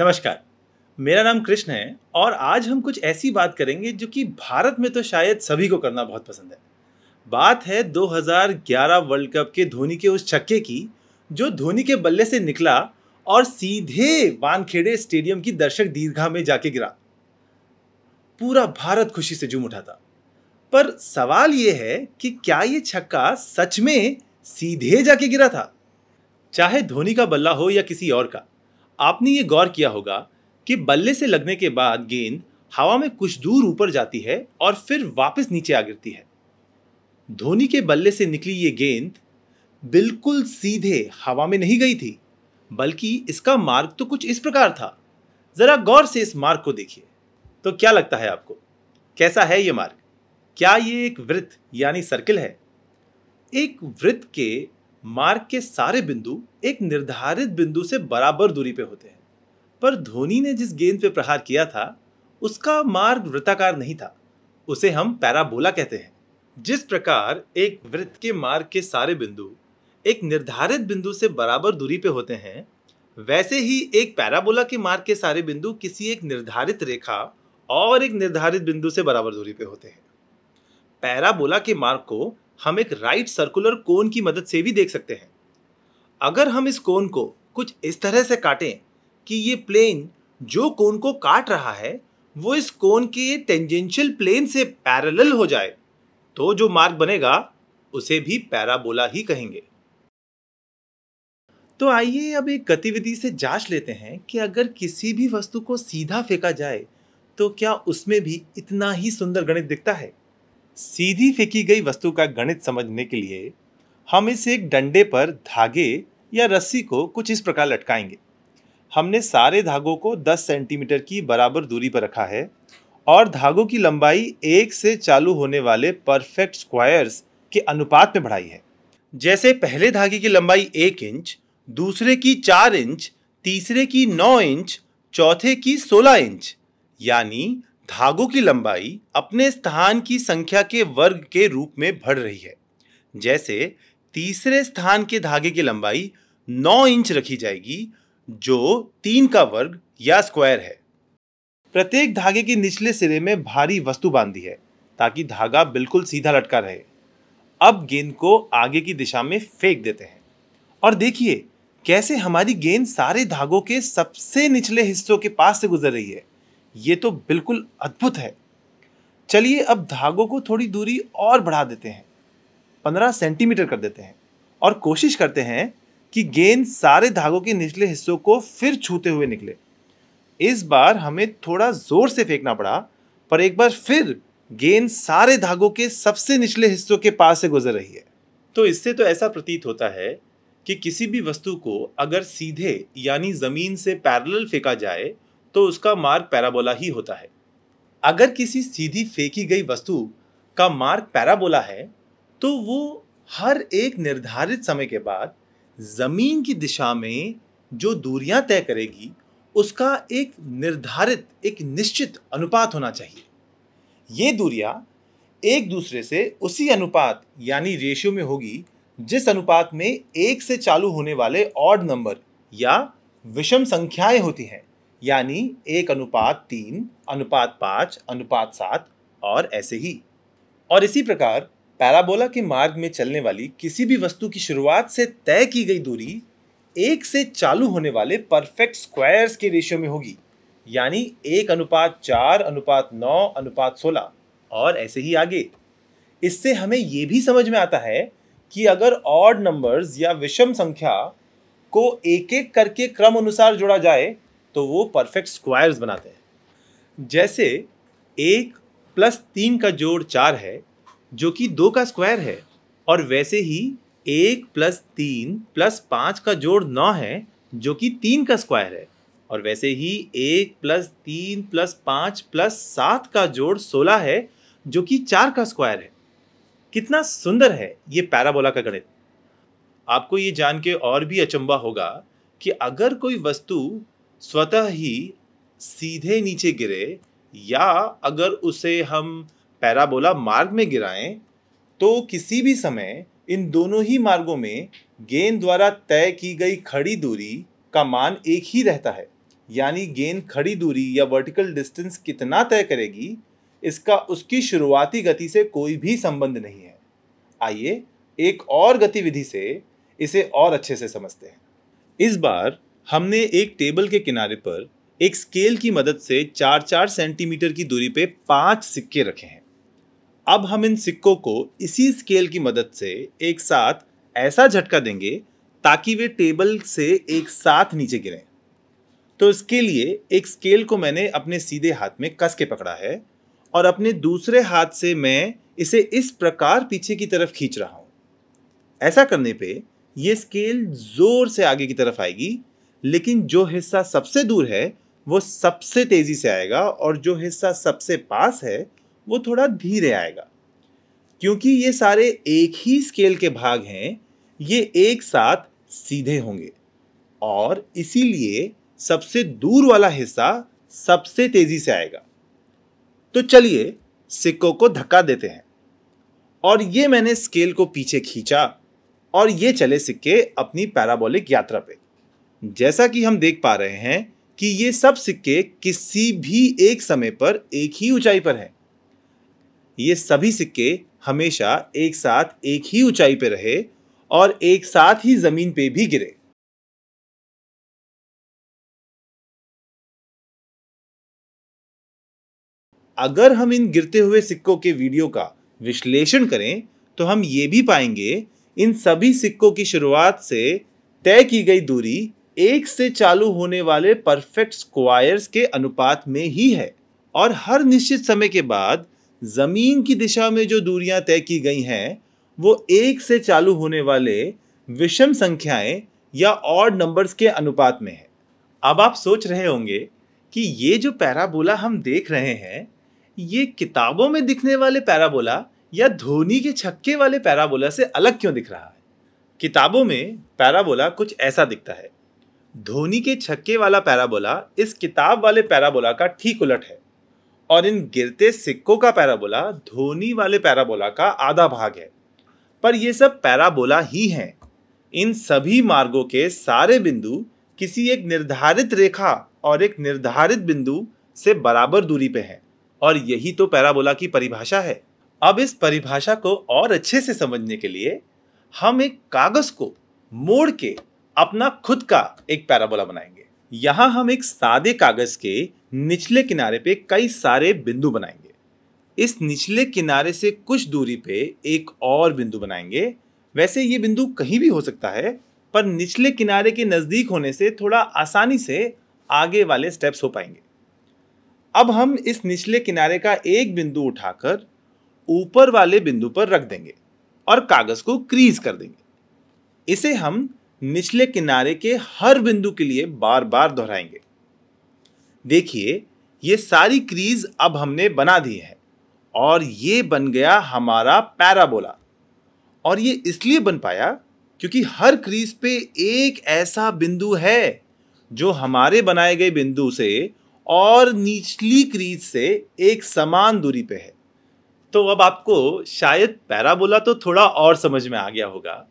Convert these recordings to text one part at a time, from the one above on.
नमस्कार मेरा नाम कृष्ण है और आज हम कुछ ऐसी बात करेंगे जो कि भारत में तो शायद सभी को करना बहुत पसंद है बात है 2011 वर्ल्ड कप के धोनी के उस छक्के की जो धोनी के बल्ले से निकला और सीधे वानखेड़े स्टेडियम की दर्शक दीर्घा में जाके गिरा पूरा भारत खुशी से झूम उठा था पर सवाल ये है कि क्या ये छक्का सच में सीधे जाके गिरा था चाहे धोनी का बल्ला हो या किसी और का आपने ये गौर किया होगा कि बल्ले से लगने के बाद गेंद हवा में कुछ दूर ऊपर जाती है और फिर वापस नीचे आ गिरती है धोनी के बल्ले से निकली ये गेंद बिल्कुल सीधे हवा में नहीं गई थी बल्कि इसका मार्ग तो कुछ इस प्रकार था ज़रा गौर से इस मार्ग को देखिए तो क्या लगता है आपको कैसा है ये मार्ग क्या ये एक वृत्त यानी सर्किल है एक वृत्त के मार्ग के सारे बिंदु एक निर्धारित बिंदु से बराबर दूरी पे होते हैं पर धोनी ने जिस गेंद पे प्रहार किया था उसका मार्ग वृत्ताकार नहीं था उसे हम पैराबोला कहते हैं जिस प्रकार एक वृत्त के मार्ग के सारे बिंदु एक निर्धारित बिंदु से बराबर दूरी पे होते हैं वैसे ही एक पैराबोला के मार्ग के सारे बिंदु किसी एक निर्धारित रेखा और एक निर्धारित बिंदु से बराबर दूरी पे होते हैं पैराबोला के मार्ग को हम एक राइट सर्कुलर कोन की मदद से भी देख सकते हैं अगर हम इस कोन को कुछ इस तरह से काटें कि ये प्लेन जो कोन को काट रहा है वो इस कोन के टेंजेंशियल प्लेन से पैरेलल हो जाए तो जो मार्ग बनेगा उसे भी पैराबोला ही कहेंगे तो आइए अब एक गतिविधि से जांच लेते हैं कि अगर किसी भी वस्तु को सीधा फेंका जाए तो क्या उसमें भी इतना ही सुंदर गणित दिखता है सीधी फेंकी गई वस्तु का गणित समझने के लिए हम इस एक डंडे पर धागे या रस्सी को कुछ इस प्रकार लटकाएंगे हमने सारे धागों को 10 सेंटीमीटर की बराबर दूरी पर रखा है और धागों की लंबाई एक से चालू होने वाले परफेक्ट स्क्वायर्स के अनुपात में बढ़ाई है जैसे पहले धागे की लंबाई एक इंच दूसरे की चार इंच तीसरे की नौ इंच चौथे की सोलह इंच यानी धागों की लंबाई अपने स्थान की संख्या के वर्ग के रूप में बढ़ रही है जैसे तीसरे स्थान के धागे की लंबाई 9 इंच रखी जाएगी जो तीन का वर्ग या स्क्वायर है प्रत्येक धागे के निचले सिरे में भारी वस्तु बांधी है ताकि धागा बिल्कुल सीधा लटका रहे अब गेंद को आगे की दिशा में फेंक देते हैं और देखिए कैसे हमारी गेंद सारे धागों के सबसे निचले हिस्सों के पास से गुजर रही है ये तो बिल्कुल अद्भुत है चलिए अब धागों को थोड़ी दूरी और बढ़ा देते हैं पंद्रह सेंटीमीटर कर देते हैं और कोशिश करते हैं कि गेंद सारे धागों के निचले हिस्सों को फिर छूते हुए निकले इस बार हमें थोड़ा ज़ोर से फेंकना पड़ा पर एक बार फिर गेंद सारे धागों के सबसे निचले हिस्सों के पास से गुजर रही है तो इससे तो ऐसा प्रतीत होता है कि किसी भी वस्तु को अगर सीधे यानी ज़मीन से पैरेलल फेंका जाए तो उसका मार्ग पैराबोला ही होता है अगर किसी सीधी फेंकी गई वस्तु का मार्ग पैराबोला है तो वो हर एक निर्धारित समय के बाद ज़मीन की दिशा में जो दूरियां तय करेगी उसका एक निर्धारित एक निश्चित अनुपात होना चाहिए ये दूरियां एक दूसरे से उसी अनुपात यानी रेशियो में होगी जिस अनुपात में एक से चालू होने वाले ऑड नंबर या विषम संख्याएं होती हैं यानी एक अनुपात तीन अनुपात पाँच अनुपात सात और ऐसे ही और इसी प्रकार पैराबोला के मार्ग में चलने वाली किसी भी वस्तु की शुरुआत से तय की गई दूरी एक से चालू होने वाले परफेक्ट स्क्वायर्स के रेशियो में होगी यानी एक अनुपात चार अनुपात नौ अनुपात सोलह और ऐसे ही आगे इससे हमें ये भी समझ में आता है कि अगर ऑड नंबर्स या विषम संख्या को एक एक करके क्रम अनुसार जोड़ा जाए तो वो परफेक्ट स्क्वायर्स बनाते हैं जैसे एक प्लस तीन का जोड़ चार है जो कि दो का स्क्वायर है और वैसे ही एक प्लस तीन प्लस पाँच का जोड़ नौ है जो कि तीन का स्क्वायर है और वैसे ही एक प्लस तीन प्लस पाँच प्लस सात का जोड़ सोलह है जो कि चार का स्क्वायर है कितना सुंदर है ये पैराबोला का गणित आपको ये जान के और भी अचंबा होगा कि अगर कोई वस्तु स्वतः ही सीधे नीचे गिरे या अगर उसे हम पैराबोला मार्ग में गिराएं तो किसी भी समय इन दोनों ही मार्गों में गेंद द्वारा तय की गई खड़ी दूरी का मान एक ही रहता है यानी गेंद खड़ी दूरी या वर्टिकल डिस्टेंस कितना तय करेगी इसका उसकी शुरुआती गति से कोई भी संबंध नहीं है आइए एक और गतिविधि से इसे और अच्छे से समझते हैं इस बार हमने एक टेबल के किनारे पर एक स्केल की मदद से चार चार सेंटीमीटर की दूरी पे पांच सिक्के रखे हैं अब हम इन सिक्कों को इसी स्केल की मदद से एक साथ ऐसा झटका देंगे ताकि वे टेबल से एक साथ नीचे गिरें तो इसके लिए एक स्केल को मैंने अपने सीधे हाथ में कस के पकड़ा है और अपने दूसरे हाथ से मैं इसे इस प्रकार पीछे की तरफ खींच रहा हूँ ऐसा करने पे ये स्केल ज़ोर से आगे की तरफ आएगी लेकिन जो हिस्सा सबसे दूर है वो सबसे तेज़ी से आएगा और जो हिस्सा सबसे पास है वो थोड़ा धीरे आएगा क्योंकि ये सारे एक ही स्केल के भाग हैं ये एक साथ सीधे होंगे और इसीलिए सबसे दूर वाला हिस्सा सबसे तेज़ी से आएगा तो चलिए सिक्कों को धक्का देते हैं और ये मैंने स्केल को पीछे खींचा और ये चले सिक्के अपनी पैराबोलिक यात्रा पे जैसा कि हम देख पा रहे हैं कि ये सब सिक्के किसी भी एक समय पर एक ही ऊंचाई पर हैं ये सभी सिक्के हमेशा एक साथ एक ही ऊंचाई पर रहे और एक साथ ही जमीन पे भी गिरे अगर हम इन गिरते हुए सिक्कों के वीडियो का विश्लेषण करें तो हम ये भी पाएंगे इन सभी सिक्कों की शुरुआत से तय की गई दूरी एक से चालू होने वाले परफेक्ट स्क्वायर्स के अनुपात में ही है और हर निश्चित समय के बाद ज़मीन की दिशा में जो दूरियां तय की गई हैं वो एक से चालू होने वाले विषम संख्याएं या और नंबर्स के अनुपात में है अब आप सोच रहे होंगे कि ये जो पैराबोला हम देख रहे हैं ये किताबों में दिखने वाले पैराबोला या धोनी के छक्के वाले पैराबोला से अलग क्यों दिख रहा है किताबों में पैराबोला कुछ ऐसा दिखता है धोनी के छक्के वाला पैराबोला इस किताब वाले पैराबोला का ठीक उलट है और इन गिरते सिक्कों का पैराबोला धोनी वाले पैराबोला का आधा भाग है पर ये सब पैराबोला ही हैं इन सभी मार्गों के सारे बिंदु किसी एक निर्धारित रेखा और एक निर्धारित बिंदु से बराबर दूरी पे हैं और यही तो पैराबोला की परिभाषा है अब इस परिभाषा को और अच्छे से समझने के लिए हम एक कागज़ को मोड़ के अपना खुद का एक पैराबोला बनाएंगे यहाँ हम एक सादे कागज के निचले किनारे पे कई सारे बिंदु बनाएंगे इस निचले किनारे से कुछ दूरी पे एक और बिंदु बनाएंगे वैसे ये बिंदु कहीं भी हो सकता है पर निचले किनारे के नज़दीक होने से थोड़ा आसानी से आगे वाले स्टेप्स हो पाएंगे अब हम इस निचले किनारे का एक बिंदु उठाकर ऊपर वाले बिंदु पर रख देंगे और कागज़ को क्रीज कर देंगे इसे हम निचले किनारे के हर बिंदु के लिए बार बार दोहराएंगे देखिए ये सारी क्रीज अब हमने बना दी है और ये बन गया हमारा पैराबोला और ये इसलिए बन पाया क्योंकि हर क्रीज पे एक ऐसा बिंदु है जो हमारे बनाए गए बिंदु से और निचली क्रीज से एक समान दूरी पे है तो अब आपको शायद पैराबोला तो थोड़ा और समझ में आ गया होगा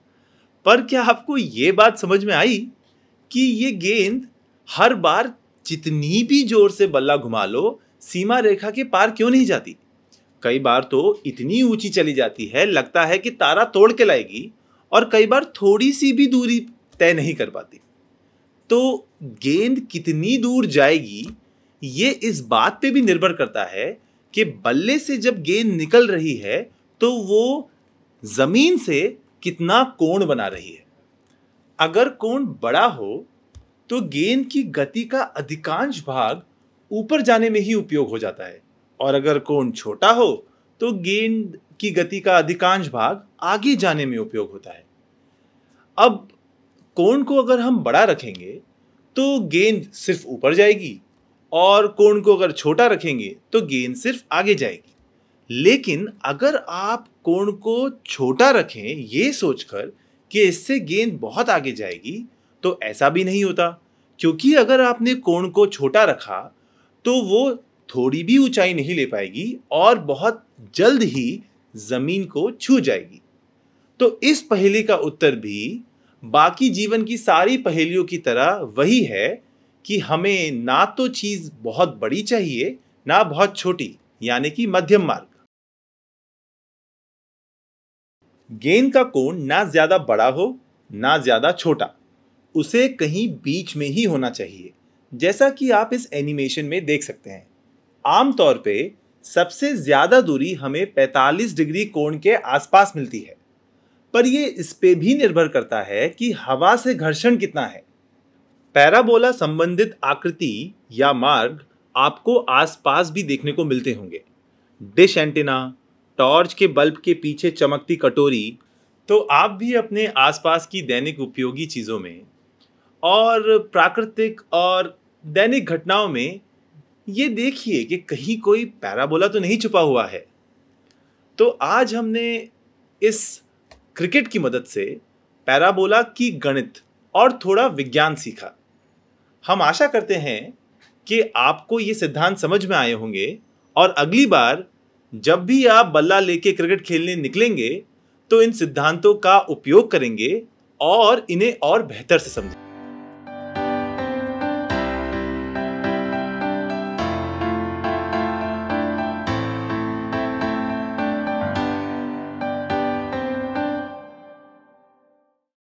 पर क्या आपको ये बात समझ में आई कि ये गेंद हर बार जितनी भी जोर से बल्ला घुमा लो सीमा रेखा के पार क्यों नहीं जाती कई बार तो इतनी ऊंची चली जाती है लगता है कि तारा तोड़ के लाएगी और कई बार थोड़ी सी भी दूरी तय नहीं कर पाती तो गेंद कितनी दूर जाएगी ये इस बात पे भी निर्भर करता है कि बल्ले से जब गेंद निकल रही है तो वो ज़मीन से कितना कोण बना रही है अगर कोण बड़ा हो तो गेंद की गति का अधिकांश भाग ऊपर जाने में ही उपयोग हो जाता है और अगर कोण छोटा हो तो गेंद की गति का अधिकांश भाग आगे जाने में उपयोग होता है अब कोण को अगर हम बड़ा रखेंगे तो गेंद सिर्फ ऊपर जाएगी और कोण को अगर छोटा रखेंगे तो गेंद सिर्फ आगे जाएगी लेकिन अगर आप कोण को छोटा रखें ये सोचकर कि इससे गेंद बहुत आगे जाएगी तो ऐसा भी नहीं होता क्योंकि अगर आपने कोण को छोटा रखा तो वो थोड़ी भी ऊंचाई नहीं ले पाएगी और बहुत जल्द ही ज़मीन को छू जाएगी तो इस पहेली का उत्तर भी बाकी जीवन की सारी पहेलियों की तरह वही है कि हमें ना तो चीज़ बहुत बड़ी चाहिए ना बहुत छोटी यानी कि मध्यम मार्ग गेंद का कोण ना ज़्यादा बड़ा हो ना ज़्यादा छोटा उसे कहीं बीच में ही होना चाहिए जैसा कि आप इस एनिमेशन में देख सकते हैं आमतौर पे सबसे ज़्यादा दूरी हमें 45 डिग्री कोण के आसपास मिलती है पर यह इस पे भी निर्भर करता है कि हवा से घर्षण कितना है पैराबोला संबंधित आकृति या मार्ग आपको आसपास भी देखने को मिलते होंगे डिश एंटीना टॉर्च के बल्ब के पीछे चमकती कटोरी तो आप भी अपने आसपास की दैनिक उपयोगी चीज़ों में और प्राकृतिक और दैनिक घटनाओं में ये देखिए कि कहीं कोई पैराबोला तो नहीं छुपा हुआ है तो आज हमने इस क्रिकेट की मदद से पैराबोला की गणित और थोड़ा विज्ञान सीखा हम आशा करते हैं कि आपको ये सिद्धांत समझ में आए होंगे और अगली बार जब भी आप बल्ला लेके क्रिकेट खेलने निकलेंगे तो इन सिद्धांतों का उपयोग करेंगे और इन्हें और बेहतर से समझें